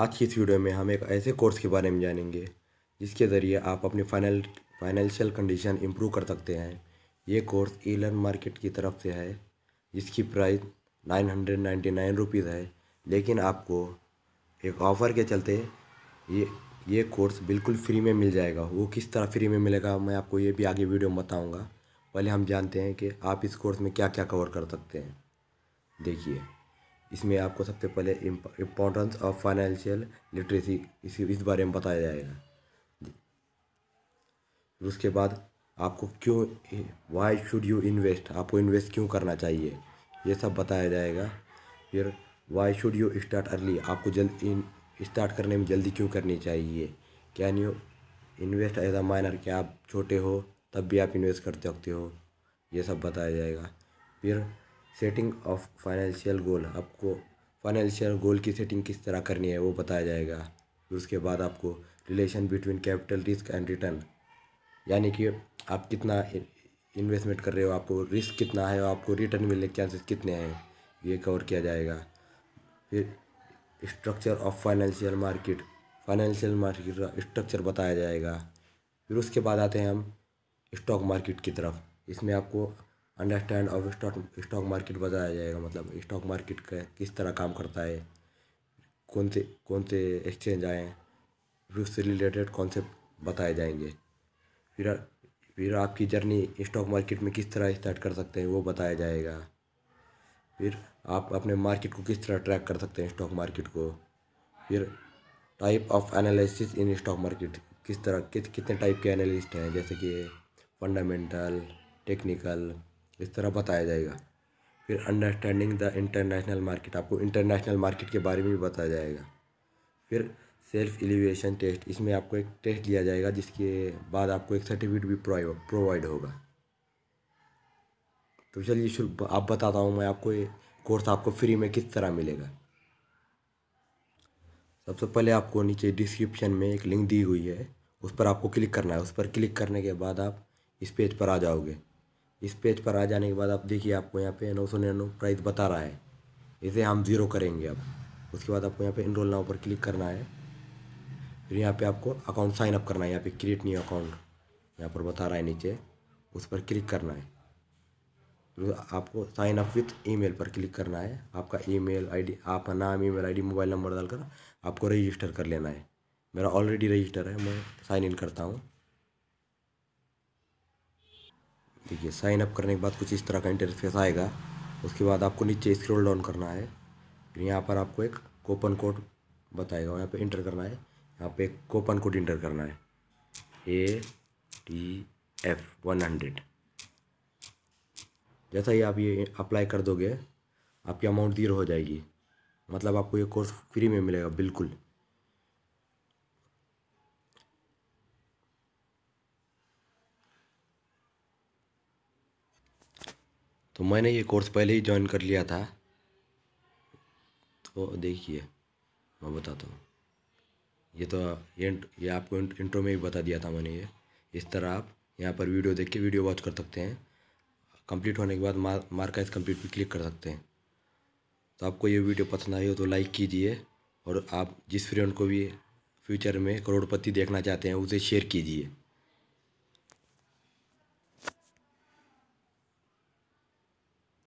आज की इस वीडियो में हम एक ऐसे कोर्स के बारे में जानेंगे जिसके ज़रिए आप अपनी फाइनल फाइनेंशियल कंडीशन इम्प्रूव कर सकते हैं ये कोर्स ई लर्न मार्केट की तरफ से है जिसकी price nine hundred ninety nine rupees है लेकिन आपको एक ऑफ़र के चलते ये ये कोर्स बिल्कुल फ्री में मिल जाएगा वो किस तरह फ्री में मिलेगा मैं आपको ये भी आगे वीडियो में बताऊँगा पहले हम जानते हैं कि आप इस कोर्स में क्या क्या कवर कर सकते हैं देखिए इसमें आपको सबसे पहले इम्पोर्टेंस ऑफ फाइनेंशियल लिटरेसी इसी इस बारे में बताया जाएगा उसके बाद आपको क्यों वाई शुड यू इन्वेस्ट आपको इन्वेस्ट क्यों करना चाहिए ये सब बताया जाएगा फिर why should you start early आपको जल्द इन स्टार्ट करने में जल्दी क्यों करनी चाहिए can you invest as a minor क्या आप छोटे हो तब भी आप इन्वेस्ट कर सकते हो ये सब बताया जाएगा फिर सेटिंग ऑफ फाइनेंशियल गोल आपको फाइनेंशियल गोल की सेटिंग किस तरह करनी है वो बताया जाएगा फिर उसके बाद आपको relation between capital risk and return यानी कि आप कितना इन्वेस्टमेंट कर रहे हो आपको रिस्क कितना है और आपको रिटर्न मिलने के चांसेस कितने हैं ये कवर किया जाएगा फिर structure of financial market financial market का स्ट्रक्चर बताया जाएगा फिर उसके बाद आते हैं हम स्टॉक मार्केट की तरफ इसमें आपको understand of stock stock market बताया जाएगा मतलब स्टॉक मार्केट का किस तरह काम करता है कौन से कौन से एक्सचेंज आए फिर उससे रिलेटेड कॉन्सेप्ट बताए जाएंगे फिर फिर आपकी जर्नी स्टॉक मार्केट में किस तरह स्टार्ट कर सकते हैं वो बताया जाएगा फिर आप अपने मार्केट को किस तरह ट्रैक कर सकते हैं स्टॉक मार्केट को फिर type of analysis in stock market किस तरह कित कितने टाइप के एनालिस्ट हैं जैसे कि फंडामेंटल टेक्निकल इस तरह बताया जाएगा फिर अंडरस्टैंडिंग द इंटरनेशनल मार्केट आपको इंटरनेशनल मार्केट के बारे में भी बताया जाएगा फिर सेल्फ एलिवेशन टेस्ट इसमें आपको एक टेस्ट लिया जाएगा जिसके बाद आपको एक सर्टिफिकेट भी प्रोवाइड होगा तो चलिए शुरू आप बताता हूँ मैं आपको ये कोर्स आपको फ्री में किस तरह मिलेगा सबसे पहले आपको नीचे डिस्क्रिप्शन में एक लिंक दी हुई है उस पर आपको क्लिक करना है उस पर क्लिक करने के बाद आप इस पेज पर आ जाओगे इस पेज पर आ जाने के बाद आप देखिए आपको यहाँ पे नौ सौ निन्यानवे प्राइस बता रहा है इसे हम ज़ीरो करेंगे अब उसके बाद आपको यहाँ पे इनरोल नाउ पर क्लिक करना है फिर यहाँ पे आपको अकाउंट साइन अप करना है यहाँ पे क्रिएट न्यू अकाउंट यहाँ पर बता रहा है नीचे उस पर क्लिक करना है फिर आपको साइन अप विथ मेल पर क्लिक करना है आपका आई डी आपका नाम आई डी मोबाइल नंबर डालकर आपको रजिस्टर कर लेना है मेरा ऑलरेडी रजिस्टर है मैं साइन इन करता हूँ देखिए साइन अप करने के बाद कुछ इस तरह का इंटरफेस आएगा उसके बाद आपको नीचे स्क्रोल डाउन करना है फिर यहाँ पर आपको एक कोपन कोड बताएगा यहाँ पर इंटर करना है यहाँ पर एक कोपन कोड इंटर करना है A T F one hundred जैसा ही आप ये अप्लाई कर दोगे आपकी अमाउंट जीरो हो जाएगी मतलब आपको ये कोर्स फ्री में मिलेगा बिल्कुल तो मैंने ये कोर्स पहले ही ज्वाइन कर लिया था तो देखिए मैं बताता हूँ ये तो ये, ये आपको इंट्रो में भी बता दिया था मैंने ये इस तरह आप यहाँ पर वीडियो देख के वीडियो वॉच कर सकते हैं कंप्लीट होने के बाद मार मार्काइज कंप्लीट पर क्लिक कर सकते हैं तो आपको ये वीडियो पसंद आई हो तो लाइक कीजिए और आप जिस फ्रेंड को भी फ्यूचर में करोड़पति देखना चाहते हैं उसे शेयर कीजिए